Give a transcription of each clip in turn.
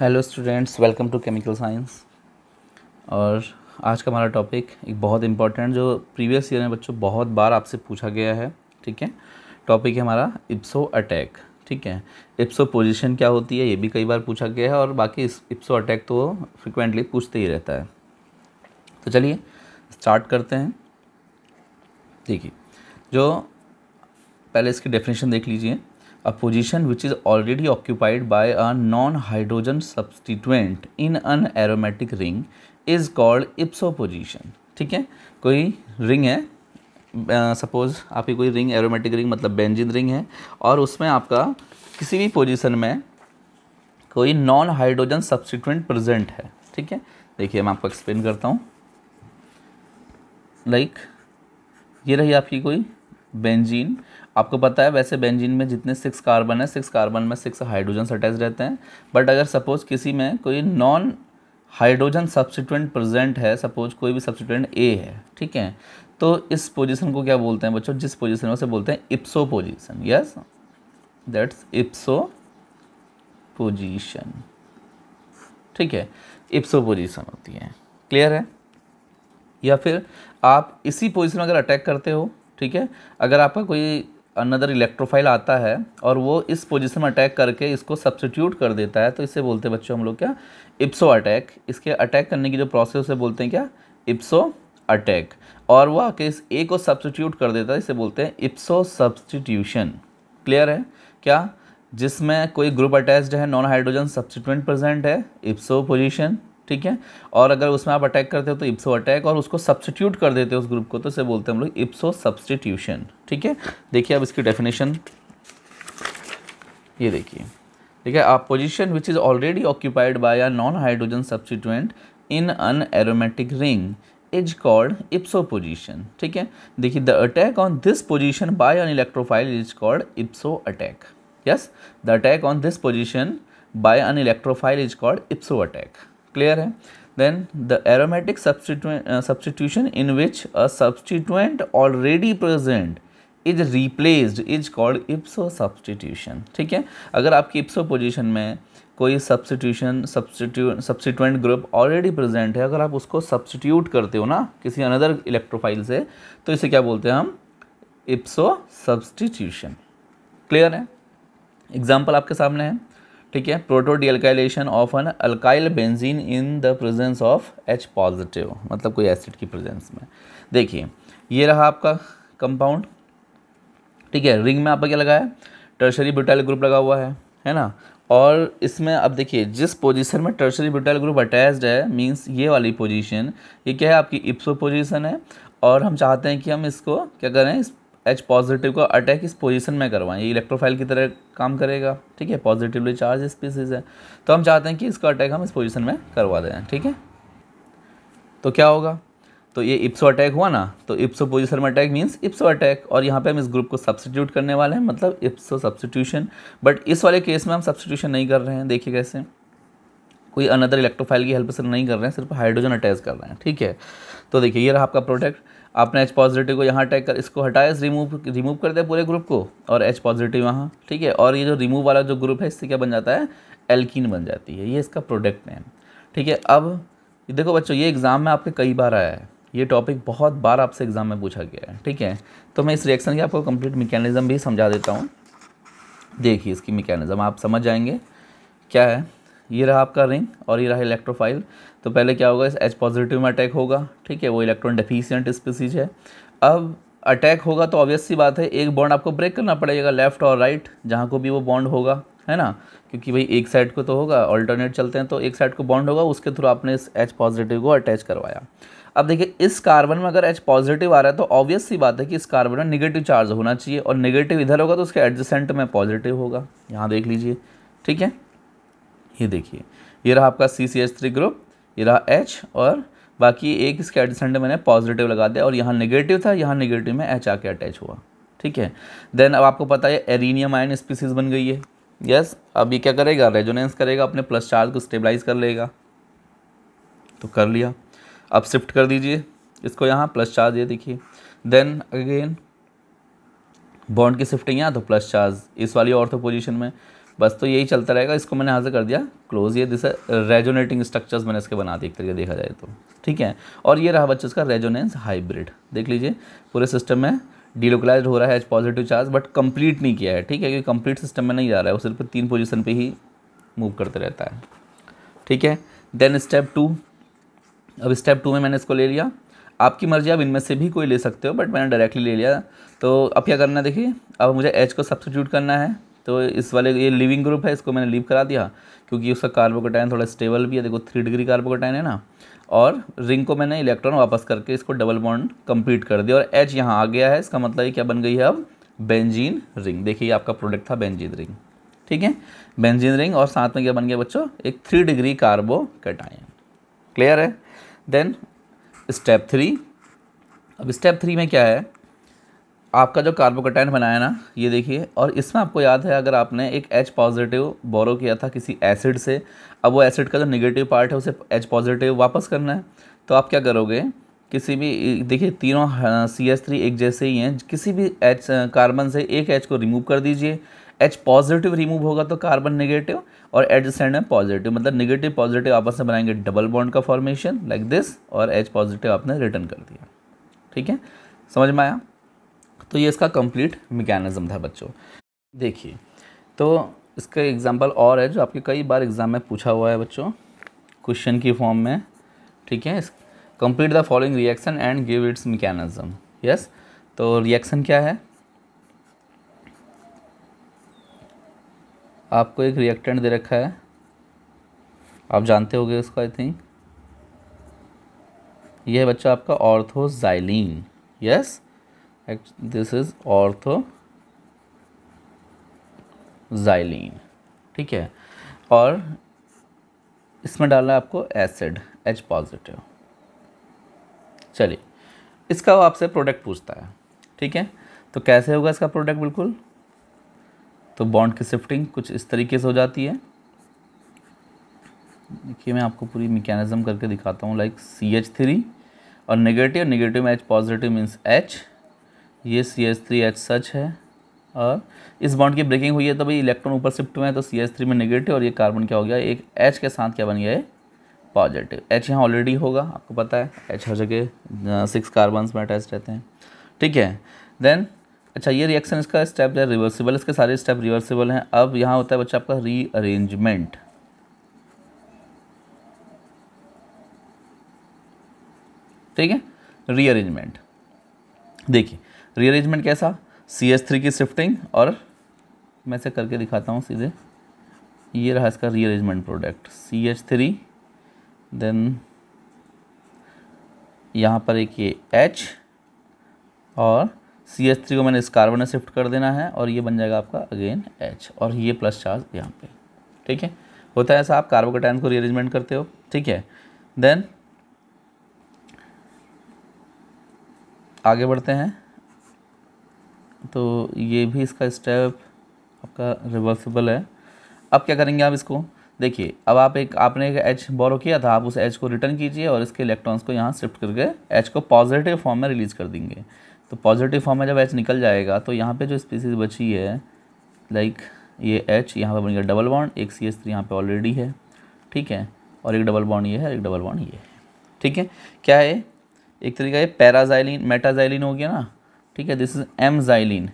hello students welcome to chemical science और आज का हमारा टॉपिक एक बहुत इंपॉर्टेंट जो प्रीवियस ईयर में बच्चों बहुत बार आपसे पूछा गया है ठीक है टॉपिक है हमारा इप्सो अटैक ठीक है इप्सो पोजीशन क्या होती है ये भी कई बार पूछा गया है और बाकी इप्सो अटैक तो फ्रिक्वेंटली पूछते ही रहता है तो चलिए स्टार्ट करते हैं देखिए जो पहले इसकी डेफिनेशन देख लीजिए a position which is already occupied by a non-hydrogen substituent in an aromatic ring is called ipso position ठीक है कोई रिंग है सपोज uh, आपकी कोई रिंग एरोमेटिक रिंग मतलब बेंजिन रिंग है और उसमें आपका किसी भी पोजीशन में कोई नॉन हाइड्रोजन सब्सटीट्यूंट प्रेजेंट है ठीक है देखिए मैं आपको एक्सप्लेन करता हूँ लाइक like, ये रही आपकी कोई बेंजीन आपको पता है वैसे बेंजीन में जितने सिक्स कार्बन है सिक्स कार्बन में सिक्स हाइड्रोजन अटैच रहते हैं बट अगर सपोज किसी में कोई नॉन हाइड्रोजन सब्सिटेंट प्रेजेंट है सपोज कोई भी सब्सिटेंट ए है ठीक है तो इस पोजीशन को क्या बोलते हैं बच्चों जिस पोजीशन में से बोलते हैं ipso position yes that's ipso position ठीक है इप्सो पोजीशन होती है क्लियर है या फिर आप इसी पोजीशन में अगर अटैक करते हो ठीक है अगर आपका कोई अनदर इलेक्ट्रोफाइल आता है और वो इस पोजीशन में अटैक करके इसको सब्सटीट्यूट कर देता है तो इसे बोलते हैं बच्चों हम लोग क्या इप्सो अटैक इसके अटैक करने की जो प्रोसेस उसे बोलते हैं क्या इप्सो अटैक और वह इस ए को सब्सटीट्यूट कर देता है इसे बोलते हैं इप्सो सब्सटीट्यूशन क्लियर है क्या जिसमें कोई ग्रुप अटैच्ड है नॉन हाइड्रोजन सब्सटीट्यूंट प्रेजेंट है इप्सो पोजिशन ठीक है और अगर उसमें आप अटैक करते हो तो इप्सो अटैक और उसको सब्सटीट्यूट कर देते हो उस ग्रुप को तो इसे बोलते हैं हम लोग इप्सो सब्सटीट्यूशन ठीक है देखिए अब इसकी डेफिनेशन ये देखिए ठीक है आप position which is already occupied by a non hydrogen substituent in an aromatic ring is called ipso position ठीक है देखिए the attack on this position by an electrophile is called ipso attack yes the attack on this position by an electrophile is called ipso attack clear है then the aromatic substitution in which a substituent already present is replaced is called ipso substitution ठीक है अगर आपकी ipso position में कोई substitution substitute group already present है अगर आप उसको सब्सटीट्यूट करते हो ना किसी अनदर इलेक्ट्रोफाइल से तो इसे क्या बोलते हैं हम इप्सो सब्सटीट्यूशन क्लियर है एग्जाम्पल आपके सामने है ठीक है protodealkylation of an alkyl benzene in the presence of H positive मतलब कोई एसिड की प्रेजेंस में देखिए ये रहा आपका कंपाउंड ठीक है रिंग में आपका क्या लगा है टर्शरी ब्यूटाइल ग्रुप लगा हुआ है है ना और इसमें अब देखिए जिस पोजीशन में टर्शरी ब्यूटाइल ग्रुप अटैच्ड है मींस ये वाली पोजीशन ये क्या है आपकी इप्सो पोजीशन है और हम चाहते हैं कि हम इसको क्या करें इस एच पॉजिटिव का अटैक इस पोजीशन में करवाएं ये इलेक्ट्रोफाइल की तरह काम करेगा ठीक है पॉजिटिवली चार्ज स्पीसीज है तो हम चाहते हैं कि इसका अटैक हम इस पोजीशन में करवा दें ठीक है तो क्या होगा तो ये इप्सो अटैक हुआ ना तो इप्सो पोजिशन में अटैक मीन्स इप्सो अटैक और यहाँ पे हम इस ग्रुप को सब्सटीट्यूट करने वाले हैं मतलब इप्सो सब्सटीट्यूशन बट इस वाले केस में हम सब्सटीट्यूशन नहीं कर रहे हैं देखिए कैसे कोई अनदर इलेक्ट्रोफाइल की हेल्प से नहीं कर रहे हैं सिर्फ हाइड्रोजन अटैच कर रहे हैं ठीक है तो देखिए ये रहा आपका प्रोडक्ट आपने एच पॉजिटिव को यहाँ टैग कर इसको हटाया रिमूव रिमूव कर दिया पूरे ग्रुप को और एच पॉजिटिव यहाँ ठीक है और ये जो रिमूव वाला जो ग्रुप है इससे क्या बन जाता है एल्किन बन जाती है ये इसका प्रोडक्ट नेम ठीक है अब देखो बच्चों ये एग्ज़ाम में आपके कई बार आया है ये टॉपिक बहुत बार आपसे एग्ज़ाम में पूछा गया है ठीक है तो मैं इस रिएक्शन की आपको कंप्लीट मैकेनिज्म भी समझा देता हूँ देखिए इसकी मैकेनिज्म आप समझ जाएंगे क्या है ये रहा आपका रिंग और ये रहा इलेक्ट्रोफाइल तो पहले क्या होगा इस एच पॉजिटिव में अटैक होगा ठीक है वो इलेक्ट्रॉन डिफिशियंट स्पीसीज है अब अटैक होगा तो ऑब्वियस सी बात है एक बॉन्ड आपको ब्रेक करना पड़ेगा लेफ्ट और राइट जहाँ को भी वो बॉन्ड होगा है ना क्योंकि भाई एक साइड को तो होगा ऑल्टरनेट चलते हैं तो एक साइड को बॉन्ड होगा उसके थ्रू आपने इस एच पॉजिटिव को अटैच करवाया अब देखिए इस कार्बन में अगर एच पॉजिटिव आ रहा है तो ऑब्वियस सी बात है कि इस कार्बन में निगेटिव चार्ज होना चाहिए और निगेटिव इधर होगा तो उसके एडजेंट में पॉजिटिव होगा यहाँ देख लीजिए ठीक है ये देखिए ये रहा आपका C C H three group ये रहा एच और बाकी एक इसके एडिसेंट मैंने पॉजिटिव लगा दिया और यहाँ नेगेटिव था यहाँ नेगेटिव में एच आके अटैच हुआ ठीक है देन अब आपको पता है एरिनियम आयन स्पीसीज बन गई है यस yes, अब ये क्या करेगा रेजोनेंस करेगा अपने प्लस चार्ज को स्टेबलाइज कर लेगा तो कर लिया अब शिफ्ट कर दीजिए इसको यहाँ प्लस चार्ज ये देखिए देन अगेन बॉन्ड की शिफ्टिंग यहाँ तो प्लस चार्ज इस वाली और पोजिशन में बस तो यही चलता रहेगा इसको मैंने यहाँ से कर दिया क्लोज ये दिस रेजोनेटिंग स्ट्रक्चर्स मैंने इसके बना दिए एक तरीके देखा जाए तो ठीक है और ये रहा बच्चों का रेजोनेंस हाइब्रिड देख लीजिए पूरे सिस्टम में डीलोकलाइज हो रहा है H positive charge but complete नहीं किया है ठीक है क्योंकि कंप्लीट सिस्टम में नहीं जा रहा है वो सिर्फ तीन पोजिशन पर ही मूव करते रहता है ठीक है देन स्टेप टू अब स्टेप टू में मैंने इसको ले लिया आपकी मर्जी आप इनमें से भी कोई ले सकते हो बट मैंने डायरेक्टली ले लिया तो अब क्या करना है देखिए अब मुझे एच को सब्सटीट्यूट करना है तो इस वाले ये लिविंग ग्रुप है इसको मैंने लीव करा दिया क्योंकि उसका कार्बोकोटाइन थोड़ा स्टेबल भी है देखो थ्री डिग्री कार्बोकोटाइन है ना और रिंग को मैंने इलेक्ट्रॉन वापस करके इसको डबल बॉन्ड कंप्लीट कर दिया और एच यहाँ आ गया है इसका मतलब क्या बन गई है अब बेंजीन रिंग देखिए आपका प्रोडक्ट था बेंजीन रिंग ठीक है बेंजीन रिंग और साथ में क्या बन गया बच्चों एक three degree carbocation clear है देन स्टेप थ्री अब स्टेप थ्री में क्या है आपका जो कार्बोकटाइन बनाया ना ये देखिए और इसमें आपको याद है अगर आपने एक एच पॉजिटिव बोरो किया था किसी एसिड से अब वो एसिड का जो निगेटिव पार्ट है उसे एच पॉजिटिव वापस करना है तो आप क्या करोगे किसी भी देखिए तीनों सी एस थ्री एक जैसे ही हैं किसी भी एच कार्बन से एक एच को रिमूव कर दीजिए एच पॉजिटिव रिमूव होगा तो कार्बन नेगेटिव और एच सेंड में पॉजिटिव मतलब नेगेटिव पॉजिटिव आपस में बनाएंगे डबल बॉन्ड का फॉर्मेशन लाइक दिस और एच पॉजिटिव आपने रिटर्न कर दिया ठीक है समझ में आया तो ये इसका कंप्लीट मैकेनिज्म था बच्चों देखिए तो इसका एग्ज़ाम्पल और है जो आपके कई बार एग्ज़ाम में पूछा हुआ है बच्चों क्वेश्चन की फॉर्म में ठीक है complete the following reaction and give its mechanism yes तो रिएक्शन क्या है आपको एक रिएक्टेंट दे रखा है आप जानते होंगे उसको आई थिंक यह बच्चा आपका ortho xylene yes this is ortho xylene ठीक है और इसमें डालना है आपको एसिड एच पॉजिटिव चलिए इसका वो आपसे प्रोडक्ट पूछता है ठीक है तो कैसे होगा इसका प्रोडक्ट बिल्कुल तो बॉन्ड की शिफ्टिंग कुछ इस तरीके से हो जाती है देखिए मैं आपको पूरी मेकेनिज़्म करके दिखाता हूँ लाइक सी एच थ्री और नेगेटिव नेगेटिव में एच पॉजिटिव मीन्स एच ये C H three H such है और इस बॉन्ड की ब्रेकिंग हुई है तो भाई इलेक्ट्रॉन ऊपर शिफ्ट हुए हैं तो सी एच थ्री में नेगेटिव और ये कार्बन क्या हो गया एक एच के साथ क्या बन गया है पॉजिटिव एच यहाँ ऑलरेडी होगा आपको पता है एच हर जगह सिक्स कार्बन में अटैच रहते हैं ठीक है देन अच्छा ये रिएक्शन इसका स्टेप है रिवर्सिबल इसके सारे स्टेप रिवर्सिबल हैं अब यहाँ होता है बच्चा आपका रीअरेंजमेंट ठीक है रीअरेंजमेंट देखिए रीअरेंजमेंट कैसा सी एस थ्री की शिफ्टिंग और मैं से करके दिखाता हूँ सीधे ये रहा इसका rearrangement product C H three then यहाँ पर एक ये एच और सी एच थ्री को मैंने इस कार्बन में शिफ्ट कर देना है और ये बन जाएगा आपका अगेन एच और ये प्लस चार्ज यहाँ पे ठीक है होता है ऐसा आप कार्बोकोटाइन को रीअरेंजमेंट करते हो ठीक है देन आगे बढ़ते हैं तो ये भी इसका स्टेप आपका रिवर्सिबल है अब क्या करेंगे आप इसको देखिए अब आप एक आपने एक एच बोरो किया था आप उस एच को रिटर्न कीजिए और इसके इलेक्ट्रॉन्स को यहाँ शिफ्ट करके एच को पॉजिटिव फॉर्म में रिलीज़ कर देंगे तो पॉजिटिव फॉर्म में जब एच निकल जाएगा तो यहाँ पे जो स्पीसीज बची है लाइक ये एच यहाँ पर बन गया डबल बॉन्ड एक सी एस थ्री यहाँ पर ऑलरेडी है ठीक है और एक डबल बॉन्ड ये है एक डबल बॉन्ड ये है ठीक है क्या है एक तरीका ये पैराजाइलिन मेटाजाइलिन हो गया ना ठीक है this is m xylene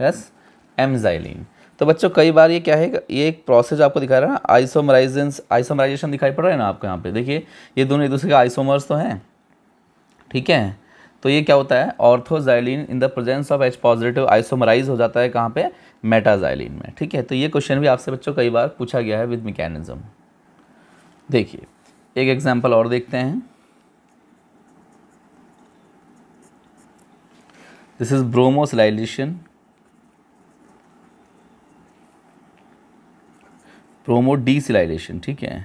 yes m xylene तो बच्चों कई बार ये क्या है ये एक प्रोसेस आपको दिखा रहा है ना आइसोमराइजेंस आइसोमराइजेशन दिखाई पड़ रहा है ना आपको यहाँ पे देखिए ये दोनों एक दूसरे के आइसोमर्स तो हैं ठीक है तो ये क्या होता है ortho xylene in the presence of H positive isomerize हो जाता है कहाँ पे मेटाजाइलिन में ठीक है तो ये क्वेश्चन भी आपसे बच्चों कई बार पूछा गया है विद मैकेनिज्म देखिए एक एग्जाम्पल और देखते हैं this is bromodesilylation bromodesilylation ठीक है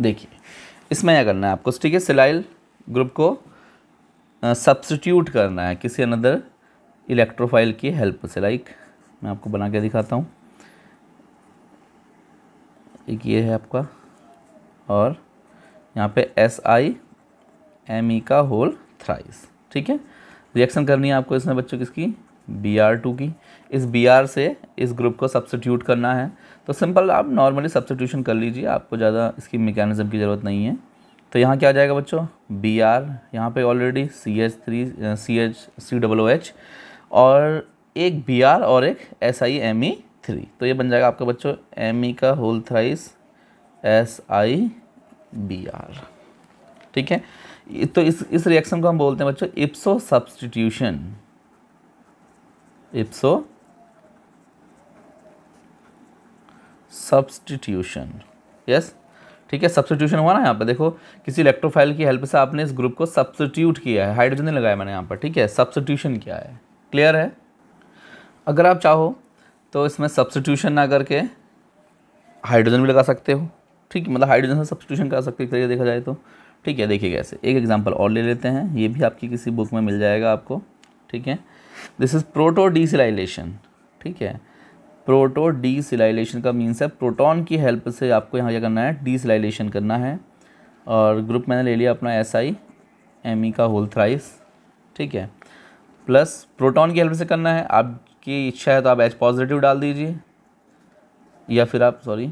देखिए इसमें क्या करना है आपको ठीक है सिलाइल ग्रुप को सब्सटीट्यूट करना है किसी अनदर इलेक्ट्रोफाइल की हेल्प से लाइक मैं आपको बना के दिखाता हूँ एक ये है आपका और यहाँ पे एस आई एम ई का होल थ्राइस ठीक है रिएक्शन करनी है आपको इसमें बच्चों किसकी बी आर टू की इस बी आर से इस ग्रुप को सब्सटीट्यूट करना है तो सिंपल आप नॉर्मली सब्सटीट्यूशन कर लीजिए आपको ज़्यादा इसकी मेकेनिज़म की ज़रूरत नहीं है तो यहाँ क्या आ जाएगा बच्चों बी आर यहाँ पर already C H three C H C W H और एक बी आर और एक S I M E three तो ये बन जाएगा आपका बच्चों एम ई e का whole thrice S I B R ठीक है तो इस इस रिएक्शन को हम बोलते हैं बच्चों ipso substitution ipso substitution yes ठीक है सब्सिट्यूशन हुआ ना यहाँ पर देखो किसी इलेक्ट्रोफाइल की हेल्प से आपने इस ग्रुप को सब्सिट्यूट किया है हाइड्रोजन नहीं लगाया मैंने यहाँ पर ठीक है सब्सिट्यूशन किया है क्लियर है अगर आप चाहो तो इसमें सब्सिट्यूशन ना करके हाइड्रोजन भी लगा सकते हो ठीक है मतलब हाइड्रोजन से सब्सिट्यूशन कर सकते हो देखा जाए तो ठीक है देखिए कैसे एक एग्जांपल और ले लेते हैं ये भी आपकी किसी बुक में मिल जाएगा आपको ठीक है दिस इज़ प्रोटो डीसिलाइलेशन ठीक है प्रोटो डी सिलाइलेशन का मीन्स है प्रोटॉन की हेल्प से आपको यहाँ क्या करना है डी सिलाइलेशन करना है और ग्रुप मैंने ले लिया अपना एस आई एम ई का होल थ्राइस ठीक है प्लस प्रोटॉन की हेल्प से करना है आपकी इच्छा है तो आप एच पॉजिटिव डाल दीजिए या फिर आप sorry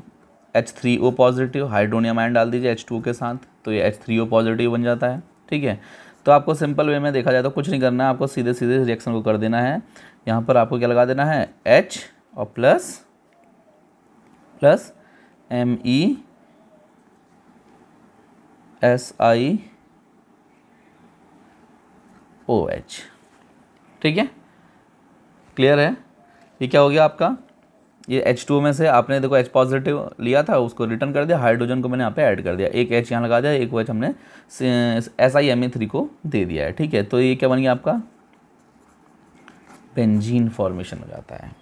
H three O positive hydronium ion डाल दीजिए एच टू के साथ तो ये एच थ्री ओ पॉजिटिव बन जाता है ठीक है तो आपको सिंपल वे में देखा जाए तो कुछ नहीं करना है आपको सीधे सीधे रिएक्शन को कर देना है यहाँ पर आपको क्या लगा देना है एच और plus plus M E S I O H ठीक है क्लियर है ये क्या हो गया आपका ये एच टू में से आपने देखो एच पॉजिटिव लिया था उसको रिटर्न कर दिया हाइड्रोजन को मैंने यहाँ पे ऐड कर दिया एक एच यहाँ लगा दिया एक एच हमने S I M A three को दे दिया है ठीक है तो ये क्या बन गया आपका बेंजीन फॉर्मेशन हो जाता है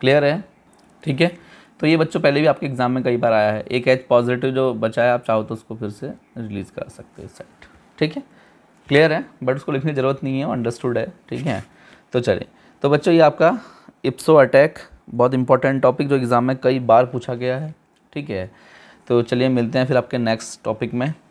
क्लियर है ठीक है तो ये बच्चों पहले भी आपके एग्ज़ाम में कई बार आया है एक एच पॉजिटिव जो बचा है आप चाहो तो उसको फिर से रिलीज़ करा सकते हो साइट ठीक है क्लियर है बट उसको लिखने की ज़रूरत नहीं है अंडरस्टूड है ठीक है तो चलिए तो बच्चों ये आपका इप्सो अटैक बहुत इंपॉर्टेंट टॉपिक जो एग्ज़ाम में कई बार पूछा गया है ठीक है तो चलिए मिलते हैं फिर आपके नेक्स्ट टॉपिक में